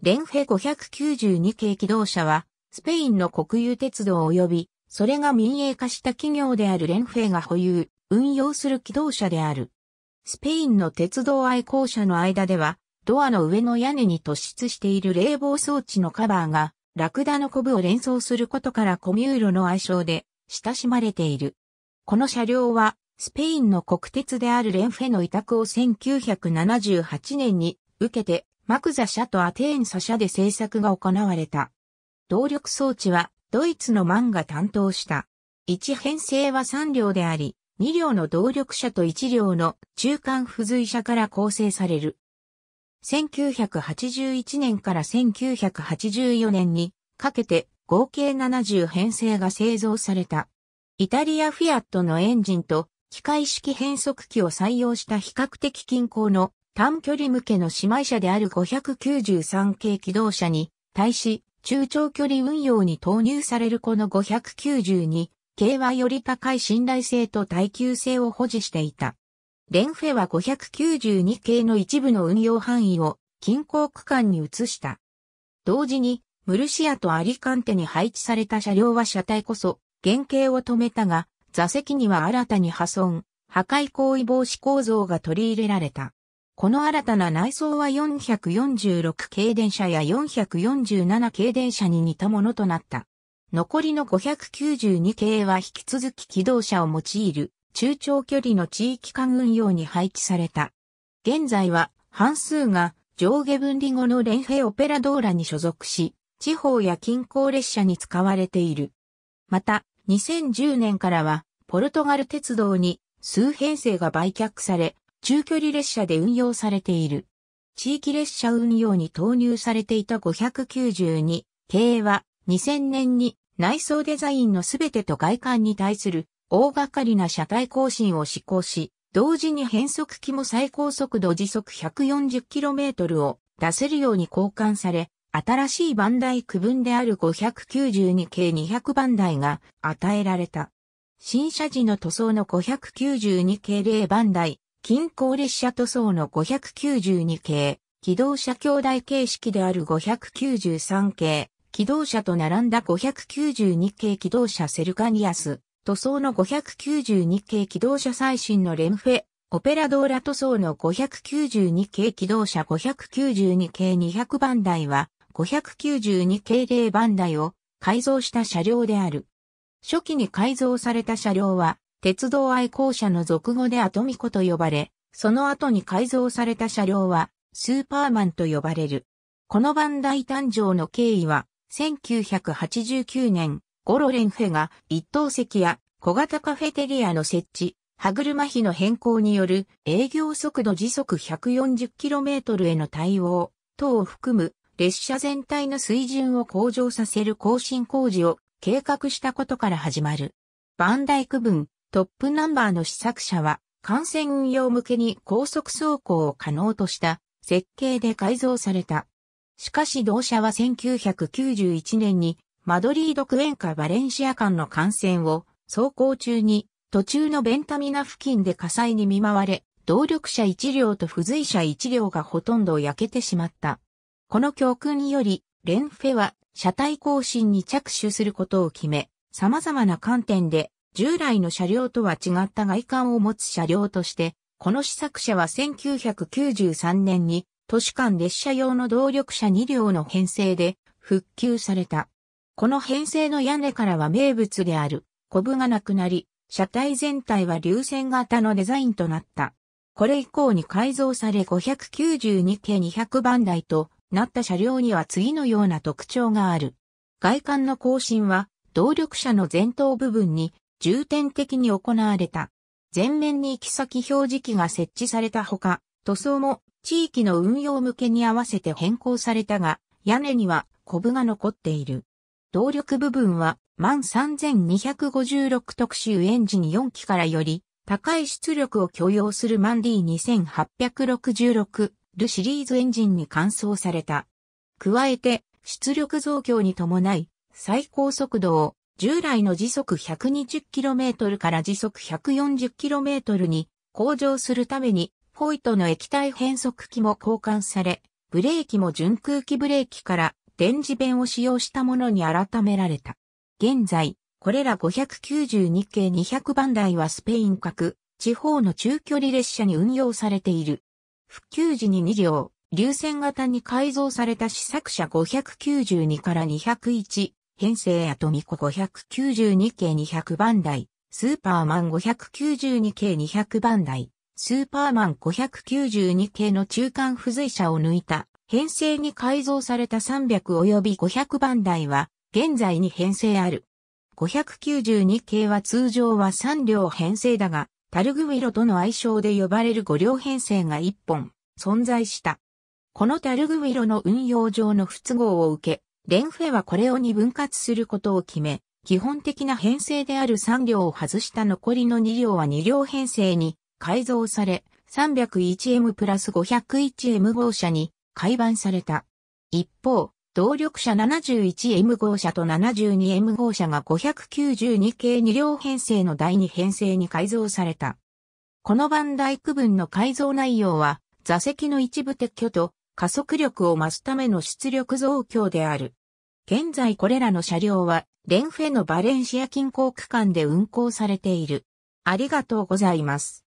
レンフェ592系機動車は、スペインの国有鉄道及び、それが民営化した企業であるレンフェが保有、運用する機動車である。スペインの鉄道愛好者の間では、ドアの上の屋根に突出している冷房装置のカバーが、ラクダのコブを連想することからコミューロの愛称で親しまれている。この車両は、スペインの国鉄であるレンフェの委託を1978年に受けてマクザ社とアテーンサ社で制作が行われた。動力装置はドイツのマンが担当した。1編成は3両であり、2両の動力車と1両の中間付随車から構成される。1981年から1984年にかけて合計70編成が製造された。イタリアフィアットのエンジンと機械式変速機を採用した比較的均衡の短距離向けの姉妹車である593系機動車に対し、中長距離運用に投入されるこの592系はより高い信頼性と耐久性を保持していた。レンフェは592系の一部の運用範囲を近郊区間に移した。同時に、ムルシアとアリカンテに配置された車両は車体こそ原型を止めたが、座席には新たに破損、破壊行為防止構造が取り入れられた。この新たな内装は446軽電車や447軽電車に似たものとなった。残りの592系は引き続き機動車を用いる中長距離の地域間運用に配置された。現在は半数が上下分離後の連兵オペラドーラに所属し、地方や近郊列車に使われている。また、2010年からはポルトガル鉄道に数編成が売却され、中距離列車で運用されている。地域列車運用に投入されていた592系は2000年に内装デザインのすべてと外観に対する大掛かりな車体更新を施行し、同時に変速機も最高速度時速 140km を出せるように交換され、新しい番台区分である592系200番台が与えられた。新車時の塗装の592系0番台、近郊列車塗装の592系、機動車兄弟形式である593系、機動車と並んだ592系機動車セルカニアス、塗装の592系機動車最新のレンフェ、オペラドーラ塗装の592系機動車592系200番台は、592系0番台を改造した車両である。初期に改造された車両は、鉄道愛好者の俗語でアトミコと呼ばれ、その後に改造された車両は、スーパーマンと呼ばれる。この番台誕生の経緯は、1989年、ゴロレンフェが一等席や小型カフェテリアの設置、歯車比の変更による営業速度時速 140km への対応等を含む列車全体の水準を向上させる更新工事を計画したことから始まる。バンダイ区分、トップナンバーの試作車は、感染運用向けに高速走行を可能とした設計で改造された。しかし同社は1991年にマドリードクエンカ・バレンシア間の感染を走行中に途中のベンタミナ付近で火災に見舞われ、動力車1両と付随車1両がほとんど焼けてしまった。この教訓により、レンフェは車体更新に着手することを決め、様々な観点で従来の車両とは違った外観を持つ車両として、この試作車は1993年に都市間列車用の動力車2両の編成で復旧された。この編成の屋根からは名物であるコブがなくなり、車体全体は流線型のデザインとなった。これ以降に改造され592系200番台となった車両には次のような特徴がある。外観の更新は動力車の前頭部分に重点的に行われた。前面に行き先表示器が設置されたほか、塗装も地域の運用向けに合わせて変更されたが、屋根にはコブが残っている。動力部分は満3256特殊エンジン4機からより高い出力を許容するマン D2866 ルシリーズエンジンに換装された。加えて出力増強に伴い最高速度を従来の時速 120km から時速 140km に向上するために、フォイトの液体変速機も交換され、ブレーキも純空気ブレーキから電磁弁を使用したものに改められた。現在、これら592系200番台はスペイン各地方の中距離列車に運用されている。復旧時に2両、流線型に改造された試作車592から201、編成アトミコ592系200番台、スーパーマン592系200番台、スーパーマン592系の中間付随車を抜いた、編成に改造された300及び500番台は、現在に編成ある。592系は通常は3両編成だが、タルグウィロとの愛称で呼ばれる5両編成が1本存在した。このタルグウィロの運用上の不都合を受け、レンフェはこれを2分割することを決め、基本的な編成である3両を外した残りの2両は2両編成に改造され、301M プラス 501M 号車に改版された。一方、動力車 71M 号車と 72M 号車が592系2両編成の第2編成に改造された。この番台区分の改造内容は、座席の一部撤去と加速力を増すための出力増強である。現在これらの車両は、レンフェのバレンシア近郊区間で運行されている。ありがとうございます。